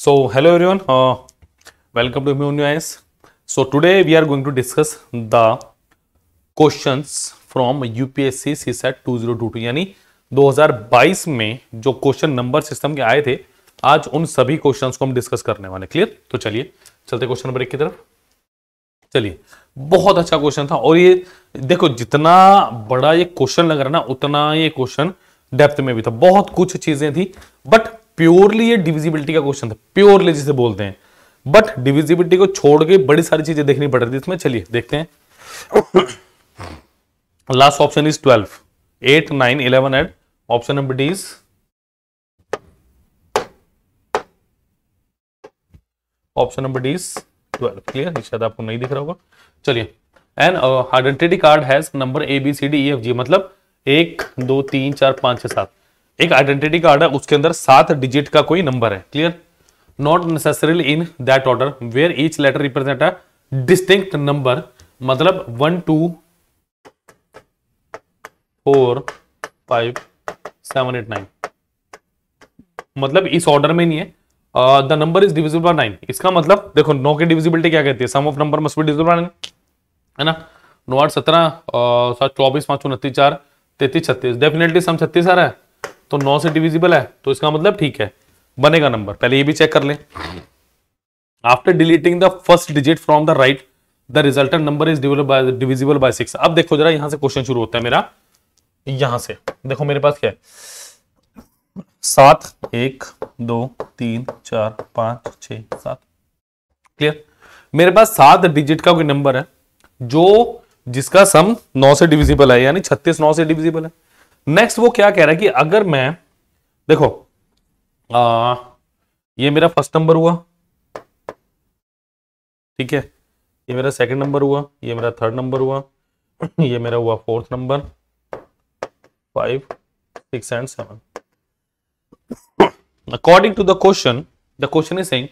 So hello everyone, uh, welcome to ImmuneUIS. So today we are going to discuss the questions from UPSC CSAT 2022 यानी 2022 में जो question number system के आए थे आज उन सभी क्वेश्चंस को हम डिस्कस करने वाले क्लियर तो चलिए चलते क्वेश्चन नंबर एक की तरफ चलिए बहुत अच्छा क्वेश्चन था और ये देखो जितना बड़ा ये क्वेश्चन लग रहा ना उतना ये क्वेश्चन डेप्थ में भी था बहुत कुछ चीजें थी बट प्योरली ये डिविजिबिलिटी का क्वेश्चन था प्योरली जिसे बोलते हैं बट डिविजिबिलिटी को छोड़ के बड़ी सारी चीजें देखनी पड़ रही थी इसमें चलिए देखते हैं last option is twelve eight nine eleven and option number D is option number D is twelve clear शायद आपको नहीं दिख रहा होगा चलिए and identity card has number A B C D E F G मतलब एक दो तीन चार पांच छह सात एक आइडेंटिटी कार्ड है उसके अंदर सात डिजिट का कोई नंबर है clear not necessarily in that order where each letter represent a distinct number मतलब one two four five seven eight nine मतलब इस ऑर्डर में नहीं है the number is divisible by nine इसका मतलब देखो नौ की डिविजिबिलिटी क्या कहती है sum of number must be divisible by nine है ना नौ आठ सत्रह uh, सात चौबीस पांच उनतीस चार तैतीस छत्तीस डेफिनेटली सम छत्तीस आ रहा है तो नौ से डिविजिबल है तो इसका मतलब ठीक है बनेगा नंबर पहले ये भी चेक कर लें after deleting the first digit from the right the resultant number is divisible by six अब देखो जरा यहां से क्वेश्चन शुरू होता है मेरा यहां से देखो मेरे पास क्या है सात एक दो तीन चार पांच छ सात क्लियर मेरे पास सात डिजिट का कोई नंबर है जो जिसका सम नौ से डिविजिबल है यानी छत्तीस नौ से डिविजिबल है नेक्स्ट वो क्या कह रहा है कि अगर मैं देखो आ, ये मेरा फर्स्ट नंबर हुआ ठीक है ये मेरा सेकंड नंबर हुआ ये मेरा थर्ड नंबर हुआ ये मेरा हुआ fourth number five six and seven according to the question the question is saying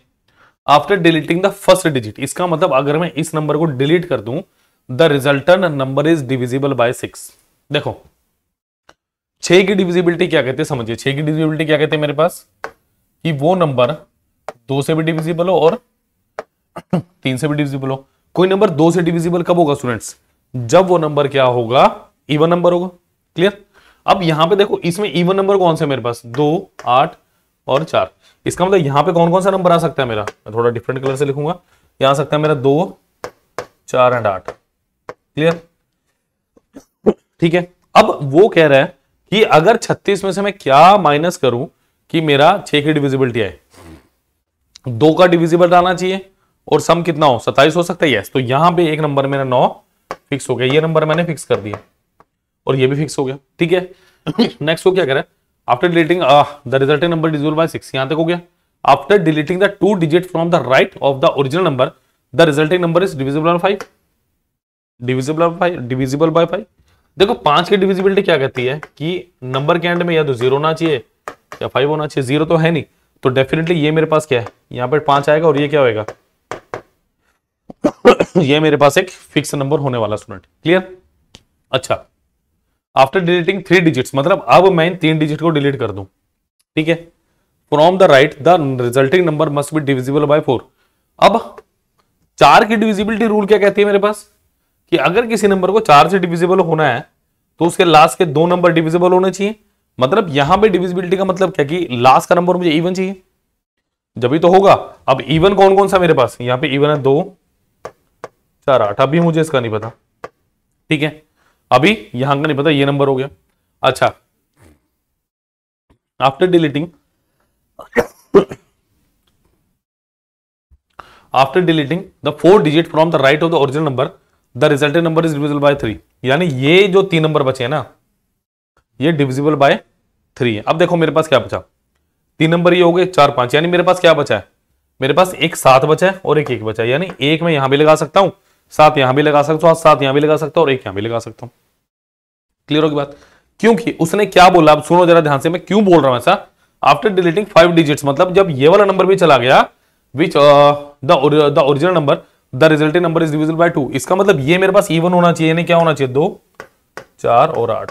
after deleting the first digit इसका मतलब अगर मैं इस नंबर को डिलीट कर दूं the resultant number is divisible by six देखो छ की डिविजिबिलिटी क्या कहते हैं समझिए छ की डिविजिबिलिटी क्या कहते हैं मेरे पास कि वो नंबर दो से भी डिविजिबल हो और तीन से भी डिविजिबल हो कोई नंबर दो से डिविजिबल कब होगा स्टूडेंट्स जब वो नंबर क्या होगा इवन नंबर होगा क्लियर अब यहां पे देखो इसमें इवन नंबर कौन से मेरे पास दो आठ और चार इसका मतलब यहां पे कौन कौन सा नंबर आ सकता है मेरा मैं थोड़ा डिफरेंट कलर से लिखूंगा यहां आ सकता है मेरा दो चार एंड आठ क्लियर ठीक है अब वो कह रहा है कि अगर 36 में से मैं क्या माइनस करूं कि मेरा छह की डिविजिबिलिटी आए दो का डिविजिबल आना चाहिए और सम कितना हो सत्ताईस हो सकता है यस तो यहां पे एक नंबर मेरा नौ फिक्स हो गया ये नंबर मैंने फिक्स कर दिया और ये भी फिक्स हो गया ठीक है नेक्स्ट वो क्या करें after deleting the resulting number divisible by six यहां तक हो गया after deleting the two digit from the right of the original number the resulting number is divisible five divisible five divisible by five देखो पांच की divisibility क्या कहती है कि नंबर के एंड में या तो जीरो होना चाहिए या फाइव होना चाहिए जीरो तो है नहीं तो डेफिनेटली ये मेरे पास क्या है यहां पर पांच आएगा और ये क्या होगा ये मेरे पास एक फिक्स नंबर होने वाला स्टूडेंट क्लियर अच्छा आफ्टर डिलीटिंग थ्री डिजिट मतलब अब मैं इन तीन डिजिट को डिलीट कर दूं ठीक है from the right the resulting number must be divisible by four अब चार की डिविजिबिलिटी रूल क्या कहती है मेरे पास कि अगर किसी नंबर को चार से डिविजिबल होना है तो उसके लास्ट के दो नंबर डिविजिबल होने चाहिए मतलब यहां पे डिविजिबिलिटी का मतलब क्या कि लास्ट का नंबर मुझे इवन चाहिए जब भी तो होगा अब इवन कौन कौन सा मेरे पास यहां पे इवन है दो चार आठ अभी मुझे इसका नहीं पता ठीक है अभी यहां का नहीं पता ये नंबर हो गया अच्छा after deleting after deleting the four digit from the right of the original number the result number is divisible by three यानी ये जो तीन नंबर बचे हैं ना ये डिविजिबल बाय थ्री है अब देखो मेरे पास क्या बचा तीन नंबर ये हो गए चार पांच यानी मेरे पास क्या बचा है मेरे पास एक सात बचा है और एक एक बचा है यानी एक मैं यहां भी लगा सकता हूं सात यहां भी लगा सकता हूं सात यहां भी लगा सकता हूं और एक यहां भी लगा सकता हूं क्लियर होगी बात क्योंकि उसने क्या बोला अब सुनो जरा ध्यान से मैं क्यों बोल रहा हूं ऐसा आफ्टर डिलीटिंग फाइव डिजिट मतलब जब ये वाला नंबर भी चला गया which the original number the result number is divisible by two इसका मतलब ये मेरे पास इवन होना चाहिए क्या होना चाहिए दो चार और आठ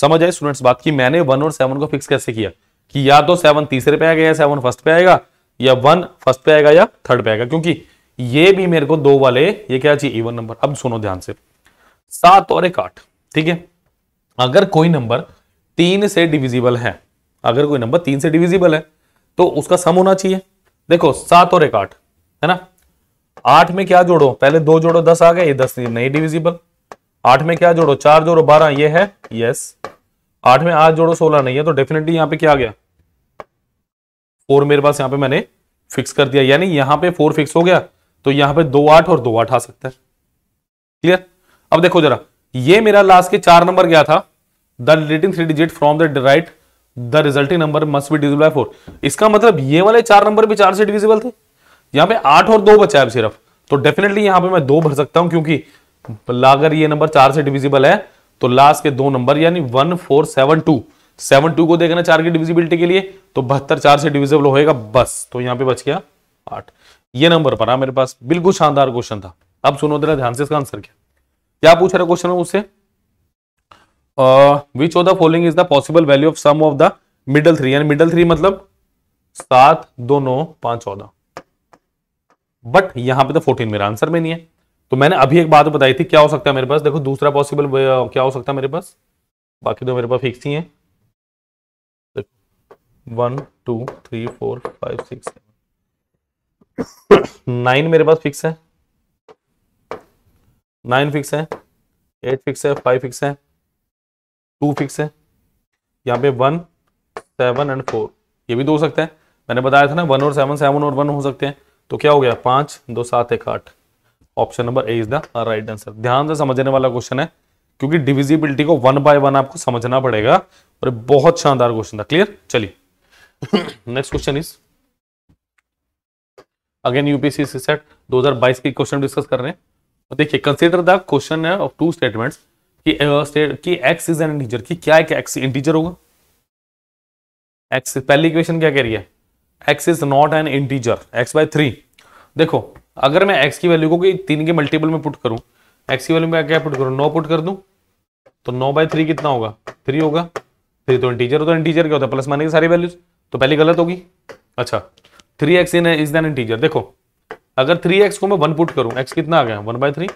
समझ आए स्टूडेंट्स बात की मैंने वन और सेवन को फिक्स कैसे किया कि या तो सेवन तीसरे पे आएगा या सेवन फर्स्ट पे आएगा या वन फर्स्ट पे आएगा या थर्ड पे आएगा क्योंकि ये भी मेरे को दो वाले ये क्या चाहिए इवन नंबर अब सुनो ध्यान से सात और एक आठ ठीक है अगर कोई नंबर तीन से डिविजिबल है अगर कोई नंबर तीन से डिविजिबल है तो उसका सम होना चाहिए देखो सात और एक आठ है ना आठ में क्या जोड़ो पहले दो जोड़ो दस आ गए ये दस नहीं डिविजिबल आठ में क्या जोड़ो चार जोड़ो बारह ये है यस आठ में आठ जोड़ो सोलह नहीं है तो डेफिनेटली यहां पे क्या आ गया फोर मेरे पास यहां पे मैंने फिक्स कर दिया यानी यहां पे फोर फिक्स हो गया तो यहां पे दो आठ और दो आठ आ सकता है क्लियर अब देखो जरा ये मेरा लास्ट के चार नंबर गया था the deleting three digit from the right the resulting number must be divisible by four इसका मतलब ये वाले चार नंबर भी चार से डिविजिबल थे यहां पे आठ और दो बचा है सिर्फ तो डेफिनेटली यहां पे मैं दो भर सकता हूं क्योंकि लागर ये नंबर चार से डिविजिबल है तो लास्ट के दो नंबर यानी one four seven two seven two को देखना चार की डिविजिबिलिटी के लिए तो बहत्तर चार से डिविजिबल होएगा बस तो यहां पे बच गया आठ ये नंबर पर हाँ, मेरे पास बिल्कुल शानदार क्वेश्चन था अब सुनो देना ध्यान से इसका आंसर क्या क्या पूछ रहा क्वेश्चन में उससे which of the following is the possible value of sum of the middle three यानी मिडल थ्री मतलब सात दो नौ पांच चौदह बट यहां पे तो 14 मेरा आंसर में नहीं है तो मैंने अभी एक बात बताई थी क्या हो सकता है मेरे पास देखो दूसरा पॉसिबल uh, क्या हो सकता है मेरे पास बाकी तो मेरे पास फिक्स ही है one two three four five six nine मेरे पास फिक्स है नाइन फिक्स है एट फिक्स है फाइव फिक्स है टू फिक्स है यहाँ पे वन सेवन एंड फोर ये भी दो हो सकते हैं मैंने बताया था ना वन और सेवन सेवन और वन हो सकते हैं तो क्या हो गया पांच दो सात एक आठ option number A is the right answer ध्यान से समझने वाला क्वेश्चन है क्योंकि डिविजिबिलिटी को वन बाय वन आपको समझना पड़ेगा और बहुत शानदार क्वेश्चन था क्लियर चलिए next question is again UPSC CSAT 2022 के क्वेश्चन डिस्कस कर रहे हैं तो देखिए consider the question of two statements कि कि एक्स इज एन इंटीजर की क्या एक एक्स इंटीजर होगा एक्स पहली इक्वेशन क्या कह रही है X is not an integer X by three देखो अगर मैं एक्स की वैल्यू को कि तीन के मल्टीपल में पुट करूं एक्स की वैल्यू में क्या पुट करूं नौ पुट कर दूं तो नौ बाय थ्री कितना होगा थ्री होगा थ्री तो इंटीजर होता है इंटीजर क्या होता है प्लस माइनस सारी वैल्यूज तो पहली गलत होगी अच्छा three X in is than integer देखो अगर थ्री एक्स को मैं वन पुट करूं एक्स कितना आ गया वन बाय थ्री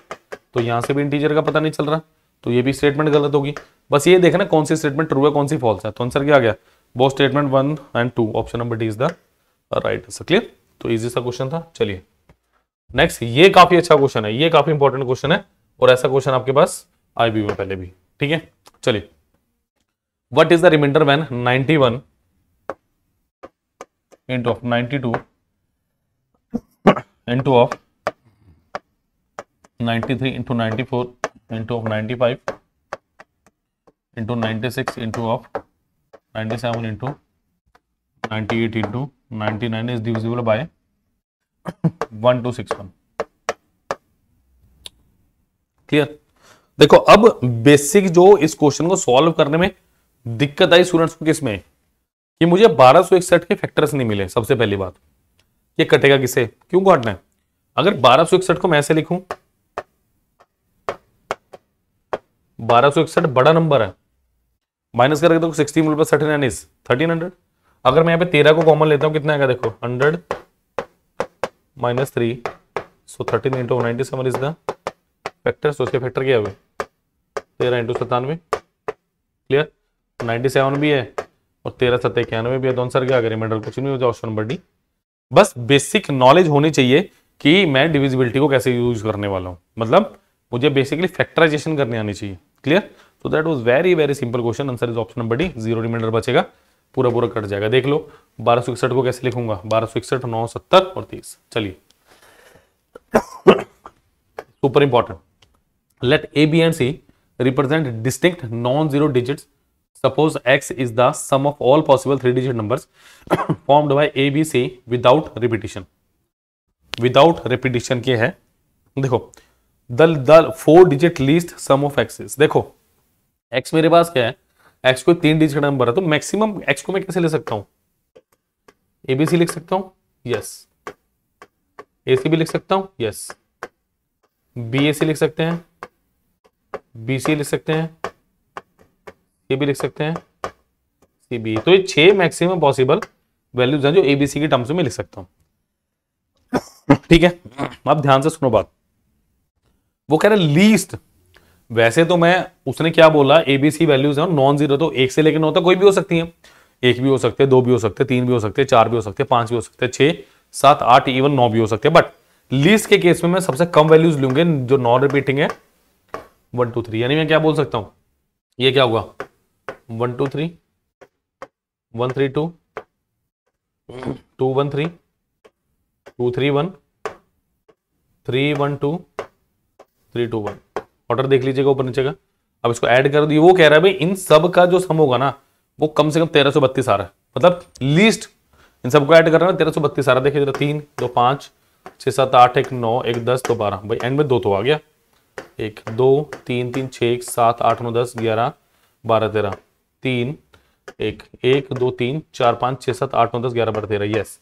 तो यहां से भी इंटीजर का पता नहीं चल रहा तो ये भी स्टेटमेंट गलत होगी बस ये देखना कौन सी स्टेटमेंट ट्रू है कौन सी फॉल्स है तो आंसर क्या आ गया both statement one and two option number D is the right answer clear तो इजी सा क्वेश्चन था चलिए नेक्स्ट ये काफी अच्छा क्वेश्चन है ये काफी इंपॉर्टेंट क्वेश्चन है और ऐसा क्वेश्चन आपके पास आई भी में पहले भी ठीक है चलिए what is the remainder when ninety one into of ninety two into of ninety three into ninety four into of ninety five into ninety six into of ninety seven into ninety eight into 99 is divisible by 1261 clear देखो अब basic जो इस question को solve करने में दिक्कत आई students को किसमें कि मुझे 1261 के फैक्टर्स नहीं मिले सबसे पहली बात ये कटेगा किसे क्यों काटना है अगर 1261 को मैं ऐसे लिखूं 1261 बड़ा नंबर है माइनस करेंगे तो sixteen plus thirty nine is thirteen hundred अगर मैं यहाँ पे तेरह को कॉमन लेता हूँ कितना आएगा देखो hundred minus three so thirteen into ninety seven is the factor so उसके फैक्टर क्या हुए तेरह इंटू सतानवे क्लियर नाइन्टी सेवन भी है और तेरह सत्तर इक्यानवे भी है तो आंसर क्या आगे रिमाइंडर कुछ नहीं होता ऑप्शन नंबर डी बस बेसिक नॉलेज होनी चाहिए कि मैं डिविजिबिलिटी को कैसे यूज करने वाला हूँ मतलब मुझे बेसिकली फैक्टराइजेशन करने आनी चाहिए clear so that was very very simple question answer is option number D zero remainder बचेगा पूरा पूरा कट जाएगा देख लो बारह सौ इकसठ को कैसे लिखूंगा बारह सौ इकसठ नौ सत्तर और तीस चलिए super important let A B and C represent distinct non zero digit suppose X is the sum of all possible three digit number formed by A B C without repetition without repetition के है देखो the four digit least sum of X देखो X मेरे पास क्या है x को तीन डिजिट का नंबर है तो मैक्सिमम एक्स को मैं कैसे ले सकता हूँ एबीसी लिख सकता हूं यस भी लिख सकता हूं यस बीएसी लिख सकते हैं बीसी लिख सकते हैं भी लिख सकते हैं सीबी तो ये छह मैक्सिमम पॉसिबल वैल्यूज हैं जो एबीसी के टर्म्स में लिख सकता हूं ठीक है आप ध्यान से सुनो बात वो कह रहे लीस्ट वैसे तो मैं उसने क्या बोला ए बी सी वैल्यूज है नॉन जीरो तो एक से लेकर नौ तक कोई भी हो सकती है एक भी हो सकते दो भी हो सकते तीन भी हो सकते चार भी हो सकते पांच भी हो सकते छह सात आठ इवन नौ भी हो सकते हैं बट लीस्ट के केस में मैं सबसे कम वैल्यूज लूंगे जो नॉन रिपीटिंग है वन टू थ्री यानी मैं क्या बोल सकता हूं ये क्या हुआ one two three one three two two one three two three one three one two three two one order देख लीजिएगा ऊपर नीचे का अब इसको ऐड कर दिए वो कह रहा है भाई इन सब का जो सम होगा ना वो कम से कम तेरह सौ बत्तीस आ रहा है मतलब लीस्ट इन सबको ऐड करना है तेरह सौ बत्तीस आ रहा है देखिए तीन दो पाँच छः सात आठ एक नौ एक दस दो बारह भाई एंड में दो तो आ गया एक दो तीन तीन छः एक सात आठ नौ दस ग्यारह बारह तेरह तीन एक एक दो तीन चार पाँच छः सात आठ नौ दस ग्यारह बारह तेरह yes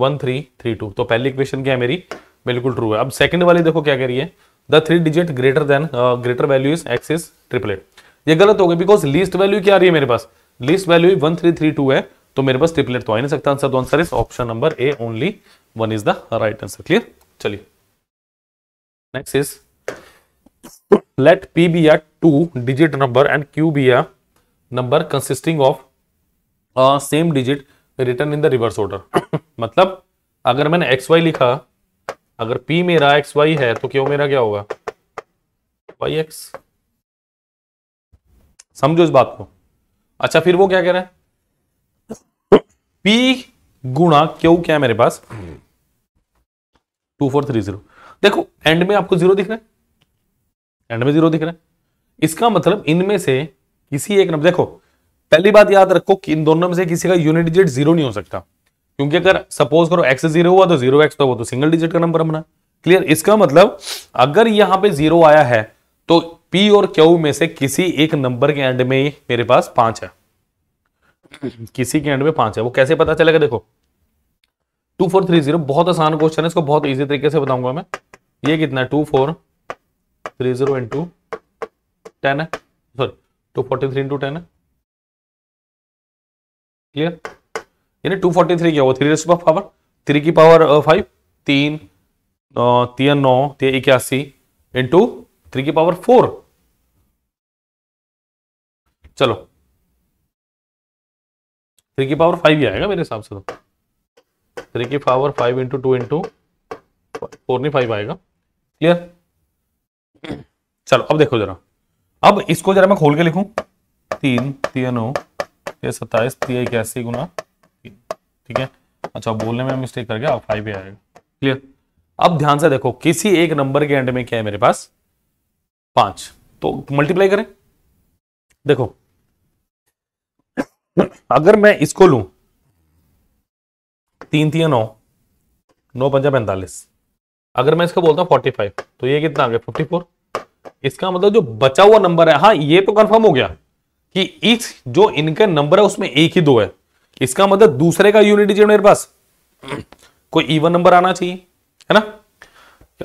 one three three two तो पहली इक्वेशन क्या है मेरी बिल्कुल ट्रू है अब सेकंड वाली देखो क्या कह रही है the three digit greater than greater value is X is triplet ये गलत हो गया बिकॉज लिस्ट वैल्यू क्या आ रही है मेरे पास list value one three three two है तो मेरे पास ट्रिपलेट तो आ नहीं सकता आंसर तो answer is option number A only one is the right answer clear चलिए next is let P be a two digit number and Q be a number consisting of same digit return in the reverse order मतलब अगर मैंने x Y लिखा अगर P मेरा x Y है तो क्यों मेरा क्या होगा वाई एक्स समझो इस बात को अच्छा फिर वो क्या कह रहा है P गुणा क्यों क्या है मेरे पास टू फोर थ्री जीरो देखो एंड में आपको जीरो दिख रहा है एंड में जीरो दिख रहा है इसका मतलब इनमें से किसी एक नंबर देखो पहली बात याद रखो कि इन दोनों में से किसी का यूनिट डिजिट जीरो नहीं हो सकता क्योंकि अगर सपोज करो एक्स जीरो हुआ तो जीरो एक्स तो वो तो सिंगल डिजिट का नंबर बना क्लियर इसका मतलब अगर यहां पे जीरो आया है तो पी और क्यू में से किसी एक नंबर के एंड में मेरे पास पांच है किसी के एंड में पांच है वो कैसे पता चलेगा देखो टू फोर थ्री जीरो बहुत आसान क्वेश्चन है इसको बहुत इजी तरीके से बताऊंगा मैं ये कितना है two four three zero into ten है sorry two forty three into ten है क्लियर यानी 243 क्या हुआ थ्री रेस्ट पावर थ्री की पावर फाइव तीन तीन नौ तीन इक्यासी इंटू थ्री की पावर फोर चलो थ्री की पावर फाइव ही आएगा मेरे हिसाब से तो थ्री की power five into two into four नहीं फाइव आएगा क्लियर चलो अब देखो जरा अब इसको जरा मैं खोल के लिखूं तीन तीन नौ सत्ताईस तीन इक्यासी गुना ठीक है अच्छा बोलने में मिस्टेक कर गया आप फाइव ही आएगा क्लियर अब ध्यान से देखो किसी एक नंबर के एंड में क्या है मेरे पास पांच तो मल्टीप्लाई करें देखो अगर मैं इसको लू तीन तीन नौ नौ पंजा पैंतालीस अगर मैं इसका बोलता हूं फोर्टी फाइव तो ये कितना आ गया फिफ्टी फोर इसका मतलब जो बचा हुआ नंबर है हाँ ये तो कंफर्म हो गया कि इस जो इनका नंबर है उसमें एक ही दो है इसका मतलब दूसरे का यूनिट डिजिट मेरे पास कोई इवन नंबर आना चाहिए है ना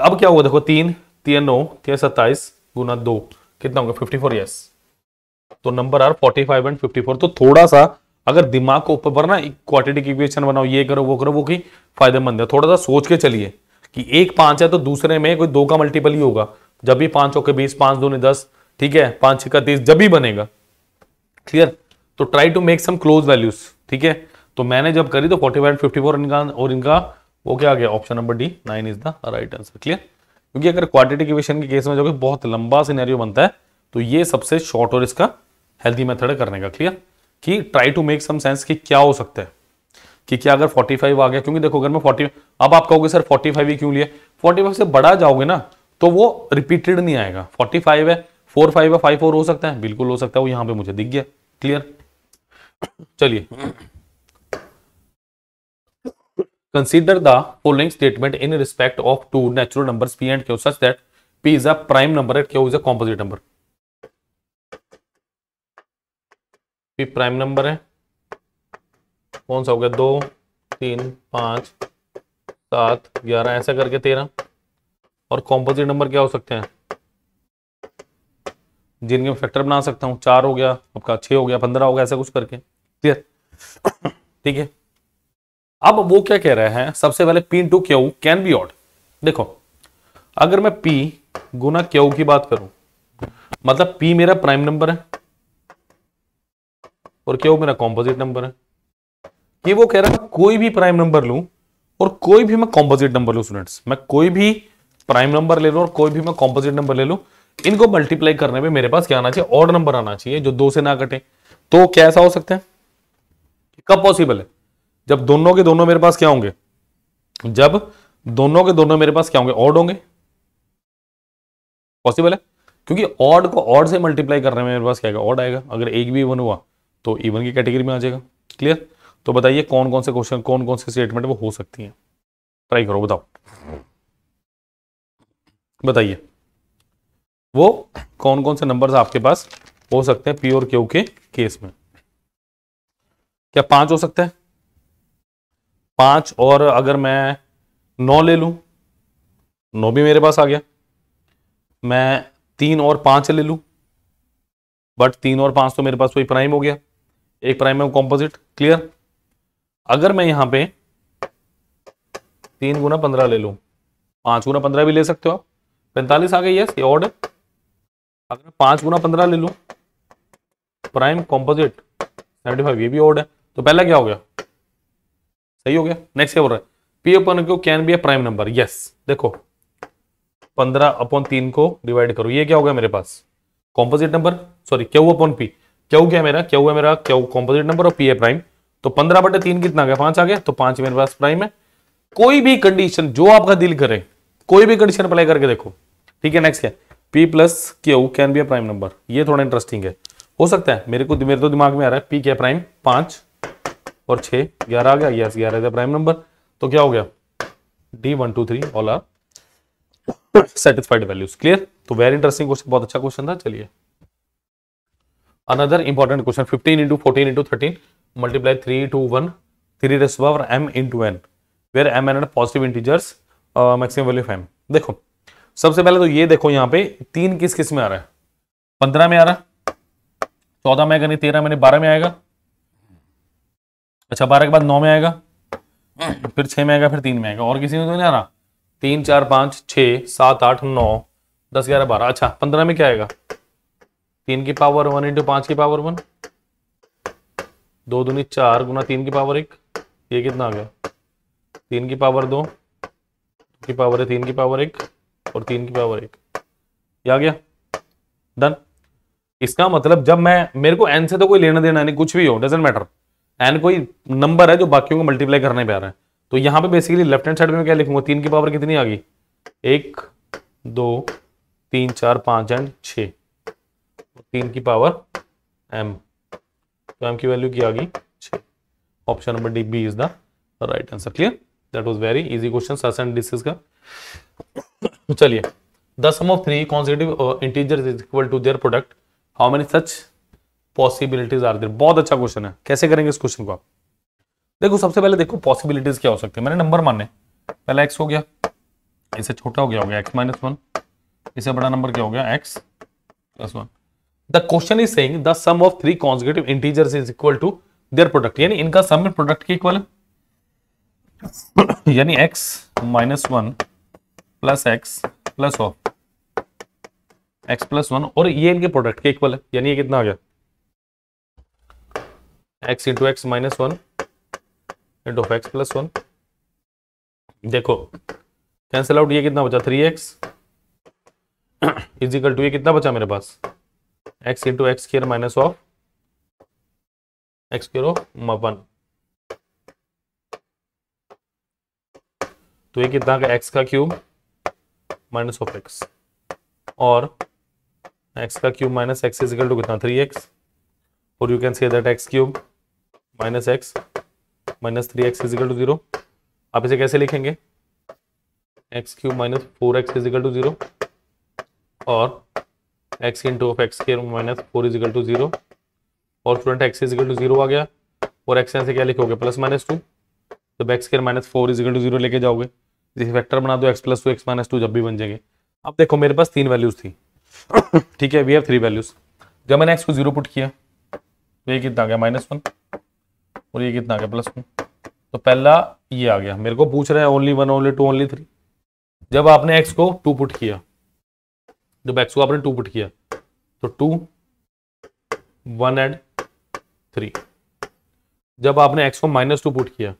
अब क्या होगा देखो तीन तीन नौ तीन सत्ताईस गुना दो कितना होगा फिफ्टी फोर यस तो number are forty five and fifty four तो थोड़ा सा अगर दिमाग को ऊपर भरना क्वालिटी की इक्वेशन बनाओ ये करो वो करो वो की फायदेमंद है थोड़ा सा सोच के चलिए कि एक पांच है तो दूसरे में कोई दो का मल्टीपल ही होगा जब भी पांच होकर बीस पांच दो दस ठीक है पांच छह का तीस जब भी बनेगा क्लियर तो try to make some close values ठीक है तो मैंने जब करी तो फोर्टी फाइव फिफ्टी फोर इनका और इनका वो क्या आ गया option number D nine is the right answer clear क्योंकि अगर क्वाड्रेटिक क्वेश्चन के केस में जो कि बहुत लंबा सिनेरियो बनता है तो ये सबसे शॉर्ट और इसका हेल्थी मेथड है करने का क्लियर कि try to make some sense कि क्या हो सकता है कि क्या अगर 45 आ गया क्योंकि देखो अगर मैं 40 अब आप कहोगे सर 45 ही क्यों लिए 45 से बड़ा जाओगे ना तो वो रिपीटेड नहीं आएगा 45 है 45 है फोर हो सकता है बिल्कुल हो सकता है वो यहाँ पे मुझे दिख गया क्लियर चलिए consider the following statement in respect of two natural numbers P and Q such that P is a prime number and Q is a composite number P prime number है कौन सा हो गया दो तीन पांच सात ग्यारह ऐसा करके तेरह और कॉम्पोजिट नंबर क्या हो सकते हैं जिनके मैं फैक्टर बना सकता हूँ चार हो गया आपका छः हो गया पंद्रह हो गया ऐसा कुछ करके क्लियर ठीक है अब वो क्या कह रहे हैं सबसे पहले P into Q can be odd देखो अगर मैं पी गुना क्यू की बात करूं मतलब पी मेरा प्राइम नंबर है और क्यू मेरा कॉम्पोजिट नंबर है कि वो कह रहा है कोई भी प्राइम नंबर लूं और कोई भी मैं कॉम्पोजिट नंबर लूं स्टूडेंट्स मैं कोई भी प्राइम नंबर ले लूं और कोई भी मैं कॉम्पोजिट नंबर ले लूं इनको मल्टीप्लाई करने में मेरे पास क्या आना चाहिए ऑड नंबर आना चाहिए जो दो से ना कटे तो क्या ऐसा हो सकता है कब पॉसिबल है जब दोनों के दोनों मेरे पास क्या होंगे जब दोनों के दोनों मेरे पास क्या होंगे ऑड होंगे पॉसिबल है क्योंकि ऑड को ऑड से मल्टीप्लाई करने में मेरे पास क्या ऑड आएगा अगर एक भी इवन हुआ तो इवन की कैटेगरी में आ जाएगा क्लियर तो बताइए कौन कौन से क्वेश्चन कौन कौन से स्टेटमेंट वो हो सकती हैं ट्राई करो बताओ बताइए वो कौन कौन से नंबर्स आपके पास हो सकते हैं पी और क्यू के केस में क्या पांच हो सकता है पांच और अगर मैं नौ ले लूं नौ भी मेरे पास आ गया मैं तीन और पांच ले लूं बट तीन और पांच तो मेरे पास वही प्राइम हो गया एक प्राइम है कॉम्पोजिट क्लियर अगर मैं यहां पे तीन गुना पंद्रह ले लूं पांच गुना पंद्रह भी ले सकते हो आप पैंतालीस आ गई है ये ऑर्डर अगर मैं पांच गुना पंद्रह ले लू प्राइम कॉम्पोजिट सेवेंटी फाइव ये भी ओड है तो पहला क्या हो गया सही हो गया नेक्स्ट क्या बोल रहा है पी अपन को can be a prime number yes देखो पंद्रह अपॉन तीन को डिवाइड करो ये क्या हो गया मेरे पास composite number sorry Q upon P Q क्या मेरा क्यू है मेरा क्यू कॉम्पोजिट नंबर और पी ए प्राइम तो पंद्रह बटे तीन कितना गया पांच आ गया तो पांच मेरे पास प्राइम है कोई भी कंडीशन जो आपका दिल करे कोई भी कंडीशन अप्लाई करके देखो ठीक है नेक्स्ट क्या p plus Q can be a prime number ये थोड़ा इंटरेस्टिंग है हो सकता है मेरे को मेरे तो दिमाग में आ रहा है p क्या प्राइम पांच और छह ग्यारह आ गया यस ग्यारह प्राइम नंबर तो क्या हो गया D one two three all are satisfied values clear तो वेरी इंटरेस्टिंग क्वेश्चन बहुत अच्छा क्वेश्चन था चलिए another important question fifteen into fourteen into thirteen multiply three two one three raise power M into N where M N and positive integers maximum value of M देखो सबसे पहले तो ये देखो यहाँ पे तीन किस किस में आ रहा है पंद्रह में आ रहा है चौदह में आएगा नहीं तेरह में नहीं बारह में आएगा अच्छा बारह के बाद नौ में आएगा फिर छह में आएगा फिर तीन में आएगा और किसी में तो नहीं आ रहा तीन चार पांच छ सात आठ नौ दस ग्यारह बारह अच्छा पंद्रह में क्या आएगा तीन की पावर वन इंटू पांच की पावर वन दो दूनी चार गुना तीन की पावर एक ये कितना आ गया तीन की पावर दो की पावर है तीन की पावर एक और तीन की पावर एक ये आ गया डन इसका मतलब जब मैं मेरे को एन से तो कोई लेना देना नहीं कुछ भी हो डजेंट मैटर एन कोई नंबर है जो बाकी को मल्टीप्लाई करने पे आ रहा है तो यहां पे बेसिकली लेफ्ट हैंड साइड में क्या लिखूंगा तीन की पावर कितनी आ गई एक दो तीन चार पांच एंड छ तीन की पावर एम तो एम की वैल्यू क्या आ गई छ option number D B is the right answer clear that was very easy question search and discuss का चलिए the sum of three consecutive integer is equal to their product how many such possibilities are there बहुत अच्छा question है कैसे करेंगे इस question को आप देखो सबसे पहले देखो पॉसिबिलिटीज क्या हो सकती है मैंने नंबर माने पहला एक्स हो गया इसे छोटा हो गया हो गया एक्स माइनस वन इसे बड़ा नंबर क्या हो गया X plus one the question is saying the sum of three consecutive integers is equal to their product यानी इनका सम प्रोडक्ट के इक्वल है यानी x minus one plus X plus of X plus one और ये इनके product के equal है यानी ये कितना आ गया x into X minus one into X plus one देखो कैंसिल आउट ये कितना बचा थ्री एक्स इजिकल टू ये कितना बचा मेरे पास X into X square minus of X square of one तो ये कितना का एक्स का क्यूब माइनस ऑफ एक्स और एक्स का cube minus X equal to कितना थ्री एक्स और you can say that X cube minus X minus three X equal to zero आप इसे कैसे लिखेंगे X cube minus four X equal to zero और X into of X के minus four equal to zero और student X equal to zero आ गया और एक्स यहाँ से क्या लिखोगे प्लस माइनस टू तो back square minus four equal to zero लेके जाओगे जिसे फैक्टर बना दो X plus two X minus two जब भी बन जाएंगे अब देखो मेरे पास तीन वैल्यूज थी ठीक है वी हैव थ्री वैल्यूज जब मैंने एक्स को जीरो पुट किया तो ये कितना आ गया माइनस वन और ये कितना आ गया प्लस वन तो पहला ये आ गया मेरे को पूछ रहे हैं only one only two only three जब आपने एक्स को टू पुट किया जब एक्स को आपने टू पुट किया तो टू वन एंड थ्री जब आपने एक्स को माइनस टू पुट किया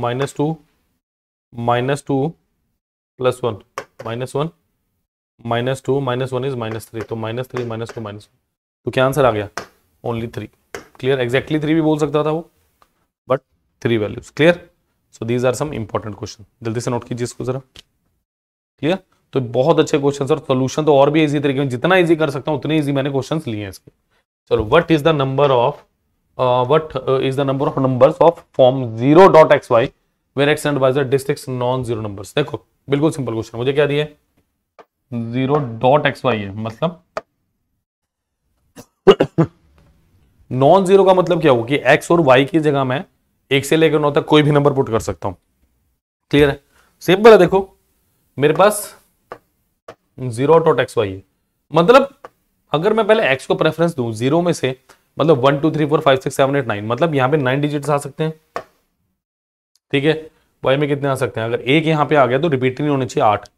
minus two minus two plus one minus one minus two minus one is minus three तो minus three minus two minus one तो क्या answer आ गया only three clear exactly three भी बोल सकता था वो but three values clear so these are some important question जल्दी से नोट कीजिए इसको जरा क्लियर तो बहुत अच्छे क्वेश्चन और सोल्यूशन तो और भी इजी तरीके में जितना इजी कर सकता हूँ उतने इजी मैंने क्वेश्चन लिए हैं इसके चलो what is the number of uh, what uh, is the number of numbers of form zero dot X Y where X and Y distinct non zero numbers देखो बिल्कुल सिंपल क्वेश्चन मुझे क्या दिए जीरो डॉट एक्स वाई है मतलब non zero का मतलब क्या होगा कि एक्स और वाई की जगह मैं एक से लेकर नौ तक कोई भी नंबर पुट कर सकता हूं क्लियर है सिंपल है देखो मेरे पास जीरो डॉट एक्स वाई है मतलब अगर मैं पहले एक्स को प्रेफरेंस दू जीरो में से मतलब one two three four five six seven eight nine मतलब यहाँ पे नाइन डिजिट आ सकते हैं ठीक है वाई में कितने आ सकते हैं अगर एक यहाँ पे आ गया तो रिपीट नहीं होने चाहिए आठ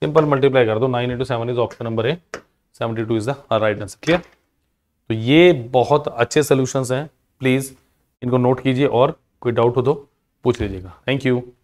सिंपल मल्टीप्लाई कर दो nine into seven is option number है seventy two is the right answer clear तो ये बहुत अच्छे सोल्यूशन हैं प्लीज़ इनको नोट कीजिए और कोई डाउट हो तो पूछ लीजिएगा थैंक यू